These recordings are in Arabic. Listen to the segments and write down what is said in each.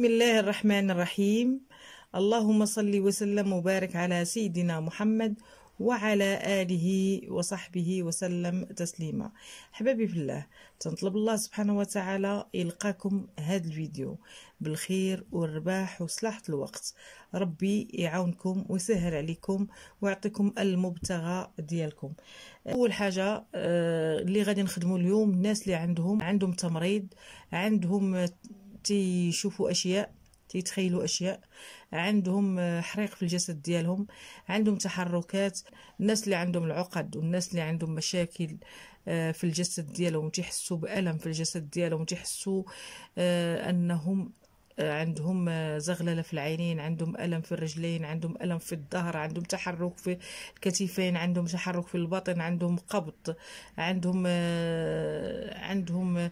بسم الله الرحمن الرحيم اللهم صل وسلم وبارك على سيدنا محمد وعلى آله وصحبه وسلم تسليما حبابي في الله تنطلب الله سبحانه وتعالى يلقاكم هذا الفيديو بالخير والرباح وصلاحة الوقت ربي يعاونكم ويسهل عليكم ويعطيكم المبتغى ديالكم اول حاجه آه، اللي غادي نخدموا اليوم الناس اللي عندهم عندهم تمريض عندهم تيشوفوا اشياء تيتخيلوا اشياء عندهم آه، حريق في الجسد ديالهم عندهم تحركات الناس اللي عندهم العقد والناس اللي عندهم مشاكل آه، في الجسد ديالهم تيحسوا بالم في الجسد ديالهم تيحسوا آه، انهم عندهم زغلله في العينين عندهم الم في الرجلين عندهم الم في الظهر عندهم تحرك في الكتفين عندهم تحرك في البطن عندهم قبض عندهم عندهم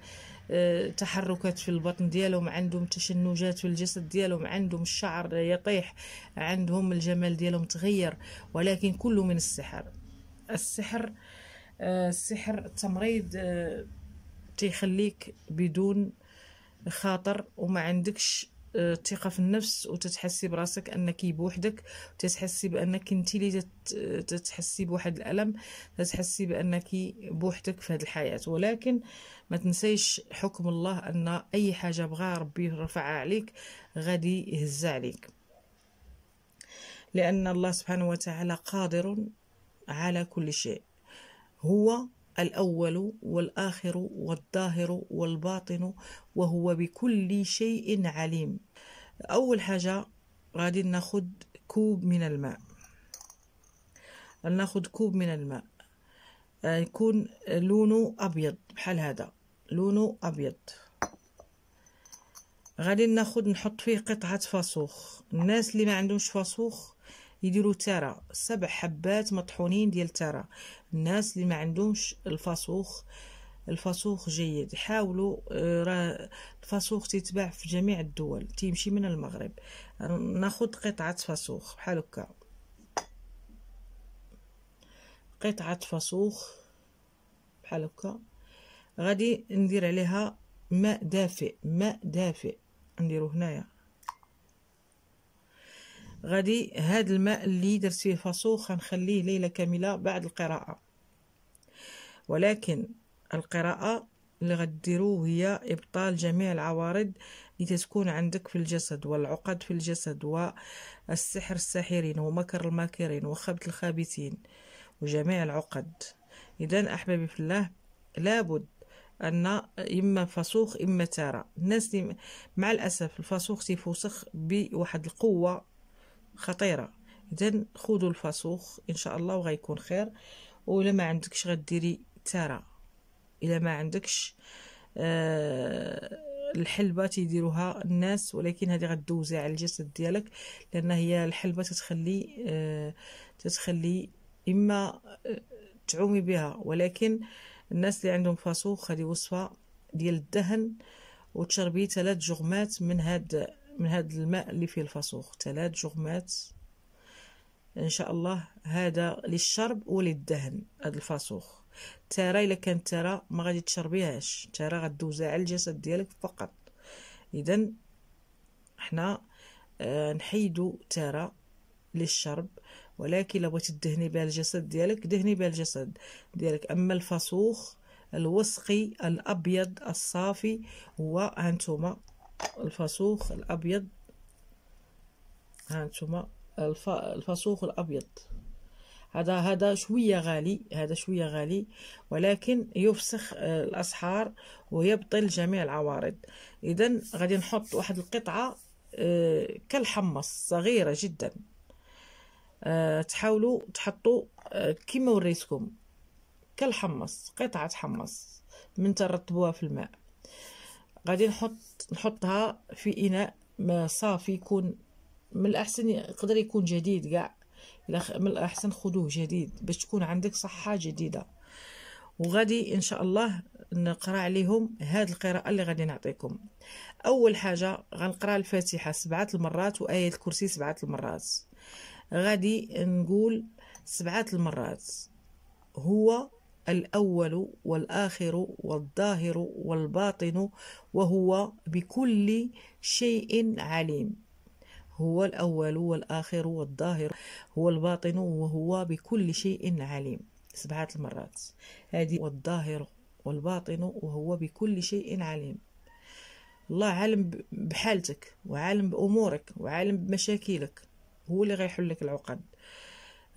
تحركات في البطن ديالهم عندهم تشنجات في الجسد ديالهم عندهم الشعر يطيح عندهم الجمال ديالهم تغير ولكن كله من السحر السحر آه، السحر التمريض آه، تيخليك بدون خاطر وما عندكش آه، الثقه في النفس وتتحسي براسك انك بوحدك وتتحسي بانك انت اللي تتحسي بواحد الالم تتحسي بانك بوحدك في هذه الحياه ولكن ما تنسيش حكم الله ان اي حاجه بغى ربي رفعها عليك غادي يهزها عليك لان الله سبحانه وتعالى قادر على كل شيء هو الأول والآخر والظاهر والباطن وهو بكل شيء عليم أول حاجة غادي ناخد كوب من الماء ناخد كوب من الماء آه، يكون لونه أبيض بحال هذا لونه أبيض غادي ناخد نحط فيه قطعة فاسوخ الناس اللي ما عندهمش فاسوخ يديروا ترى سبع حبات مطحونين ديال ترى الناس اللي ما عندهمش الفاسوخ الفاسوخ جيد حاولوا آه، راه الفاسوخ تيتباع في جميع الدول تيمشي من المغرب ناخذ قطعه فاسوخ بحال هكا قطعه فاسوخ بحال هكا غادي ندير عليها ماء دافئ ماء دافئ نديرو هنايا غادي هاد الماء اللي درت فيه الفاسوخ غنخليه ليله كامله بعد القراءه ولكن القراءه اللي غديروه هي ابطال جميع العوارض اللي تتكون عندك في الجسد والعقد في الجسد والسحر الساحرين ومكر الماكرين وخبث الخابثين وجميع العقد اذا احبابي في الله لابد ان اما فسوخ اما تارة الناس مع الاسف الفسوخ تيفوسخ بواحد القوه خطيره اذا خذوا الفاسوخ ان شاء الله وغيكون خير ولا ما عندكش غديري تارا الا ما عندكش آه الحلبه تيديروها الناس ولكن هذه غدوزي على الجسد ديالك لان هي الحلبه تتخلي آه تتخلي اما آه، تعومي بها ولكن الناس اللي عندهم فاسوخ هذه وصفه ديال الدهن وتشربي ثلاث جغمات من هاد من هذا الماء اللي فيه الفاسوخ ثلاث جغمات ان شاء الله هذا للشرب وللدهن هذا الفاسوخ ترى الا كانت ترى ما غادي تشربيهاش ترى غدوزها على الجسد ديالك فقط اذا حنا آه، نحيدو ترى للشرب ولكن لو بغيتي تدهني بها الجسد ديالك دهني بها الجسد ديالك اما الفاسوخ الوسقي الابيض الصافي هو هانتوما الفاسوخ الأبيض هانتوما الف... الفاسوخ الأبيض هذا هذا شويه غالي هذا شويه غالي ولكن يفسخ آه، الاسحار ويبطل جميع العوارض اذا غادي نحط واحد القطعه آه، كالحمص صغيره جدا آه، تحاولوا تحطوا كيما وريتكم كالحمص قطعه حمص من ترطبوها في الماء غادي نحط نحطها في اناء ما صافي يكون من الاحسن يقدر يكون جديد كاع من الاحسن خذوه جديد باش تكون عندك صحه جديده وغادي ان شاء الله نقرا عليهم هاد القراءه اللي غادي نعطيكم اول حاجه غنقرا الفاتحه سبعه المرات وايه الكرسي سبعه المرات غادي نقول سبعه المرات هو الأول والآخر والظاهر والباطن وهو بكل شيء عليم هو الأول والآخر والظاهر هو الباطن وهو بكل شيء عليم سبعة المرات هذه والظاهر والباطن وهو بكل شيء عليم الله عالم بحالتك وعالم بأمورك وعالم بمشاكلك هو اللي غيحل لك العقد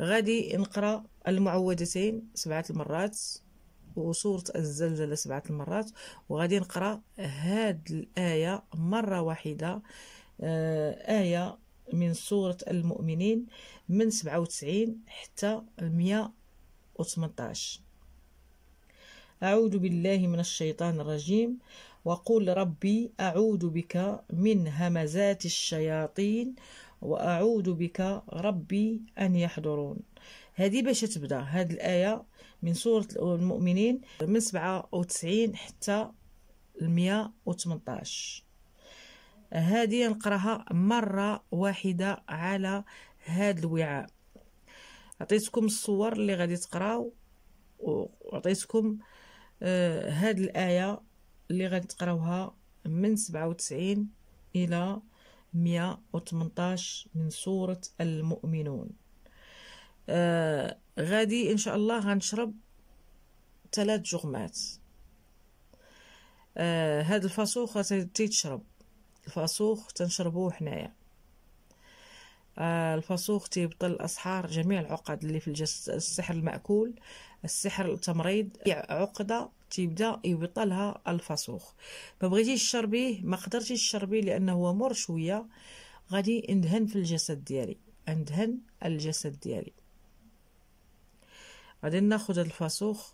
غادي نقرا المعوذتين سبعه المرات وسورة الزلزلة سبعة المرات وغادي نقرا هاد الآية مرة واحدة آه، آية من سورة المؤمنين من سبعة وتسعين حتى 118 أعوذ بالله من الشيطان الرجيم وقل ربي أعوذ بك من همزات الشياطين وأعود بك ربي أن يحضرون هذه باش تبدا هذه الآية من سورة المؤمنين من 97 حتى 118 هذه نقراها مرة واحدة على هذا الوعاء عطيتكم الصور اللي غادي تقراو وعطيتكم آه، هذه الآية اللي غادي تقراوها من 97 إلى 118 من سورة المؤمنون آه غادي إن شاء الله غنشرب ثلاث جغمات آه هاد الفاسوخ تيتشرب الفاسوخ تنشربوه حنايا آه، الفسوق تيبطل الأسحار جميع العقد اللي في الجسد السحر المأكول السحر التمريض عقدة تيبدا يبطلها الفسوق ما بغيتيش تشربيه ما قدرتيش تشربيه لانه هو مر شويه غادي ندهن في الجسد ديالي ندهن الجسد ديالي غادي ناخذ هاد الفسوخ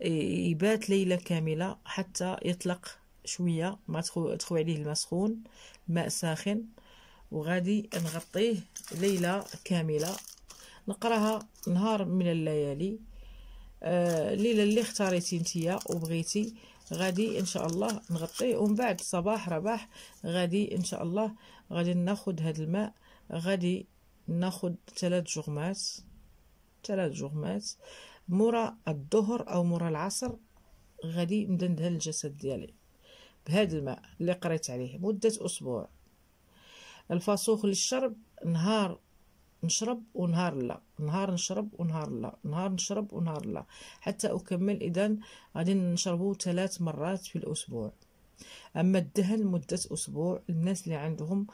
يبات ليله كامله حتى يطلق شويه ما تخوي عليه الماء سخون الماء ساخن وغادي نغطيه ليله كامله نقراها نهار من الليالي الليله آه، اللي اختاريتي انتيا وبغيتي غادي ان شاء الله نغطيه ومن بعد صباح رباح غادي ان شاء الله غادي ناخد هاد الماء غادي ناخد ثلاث جغمات ثلاث جغمات مورا الظهر او مورا العصر غادي ندندها الجسد ديالي بهاد الماء اللي قريت عليه مده اسبوع الفاسوخ للشرب نهار نشرب ونهار لا نهار نشرب ونهار لا نهار نشرب ونهار لا حتى أكمل إذا غادي نشربو ثلاث مرات في الأسبوع أما الدهن مدة أسبوع الناس اللي عندهم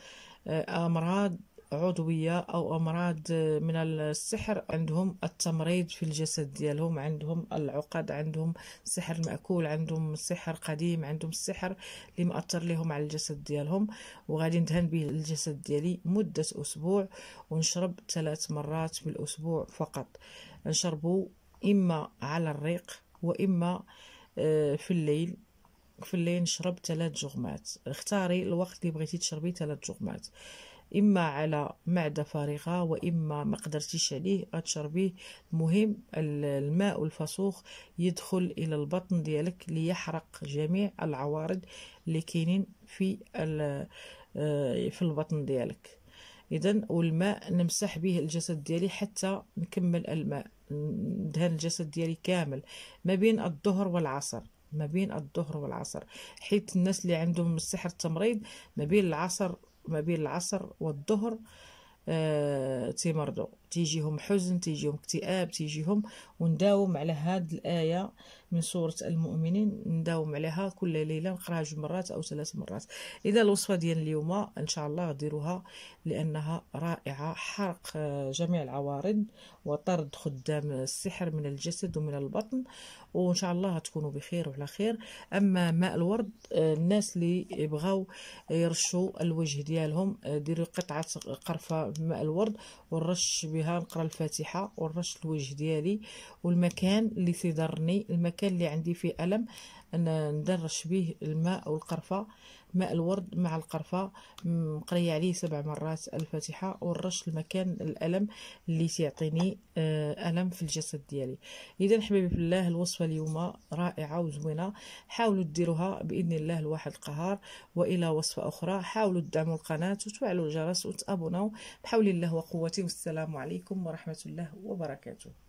آه، أمراض عضوية أو أمراض من السحر عندهم التمريض في الجسد ديالهم عندهم العقد عندهم السحر المأكول عندهم السحر قديم عندهم السحر اللي مأثر لهم على الجسد ديالهم وغادي ندهن به الجسد ديالي مدة أسبوع ونشرب ثلاث مرات في الأسبوع فقط نشربه إما على الريق وإما آه، في الليل في الليل نشرب ثلاث جغمات اختاري الوقت اللي بغيتي تشربي ثلاث جغمات اما على معده فارغه واما ما قدرتيش عليه غتشربيه المهم الماء الفسوخ يدخل الى البطن ديالك ليحرق جميع العوارض اللي كاينين في آه، في البطن ديالك اذا والماء نمسح به الجسد ديالي حتى نكمل الماء ندهن الجسد ديالي كامل ما بين الظهر والعصر ما بين الظهر والعصر حيت الناس اللي عندهم السحر التمريض ما بين العصر ما بين العصر والظهر تيمرضوا آه، تيجيهم حزن تيجيهم اكتئاب تيجيهم ونداوم على هاد الآية من سورة المؤمنين نداوم عليها كل ليلة نقراها جوج مرات أو ثلاث مرات إذا الوصفة ديال اليوم إن شاء الله غديروها لأنها رائعة حرق جميع العوارض وطرد خدام السحر من الجسد ومن البطن وإن شاء الله تكونوا بخير وعلى خير أما ماء الورد الناس اللي يبغاو يرشوا الوجه ديالهم ديروا قطعة قرفة ماء الورد ونرش بها فيها نقرا الفاتحه ونرش الوجه ديالي والمكان اللي تضرني المكان اللي عندي فيه الم ندرش به الماء او القرفه ماء الورد مع القرفة مقرية عليه سبع مرات الفاتحة ورش المكان الألم اللي تيعطيني آه، ألم في الجسد ديالي إذا حبيبي في الله الوصفة اليوم رائعة وزوينة حاولوا ديروها بإذن الله الواحد القهار وإلى وصفة أخرى حاولوا تدعموا القناة وتفعلوا الجرس وتابوناو بحول الله وقوتي والسلام عليكم ورحمة الله وبركاته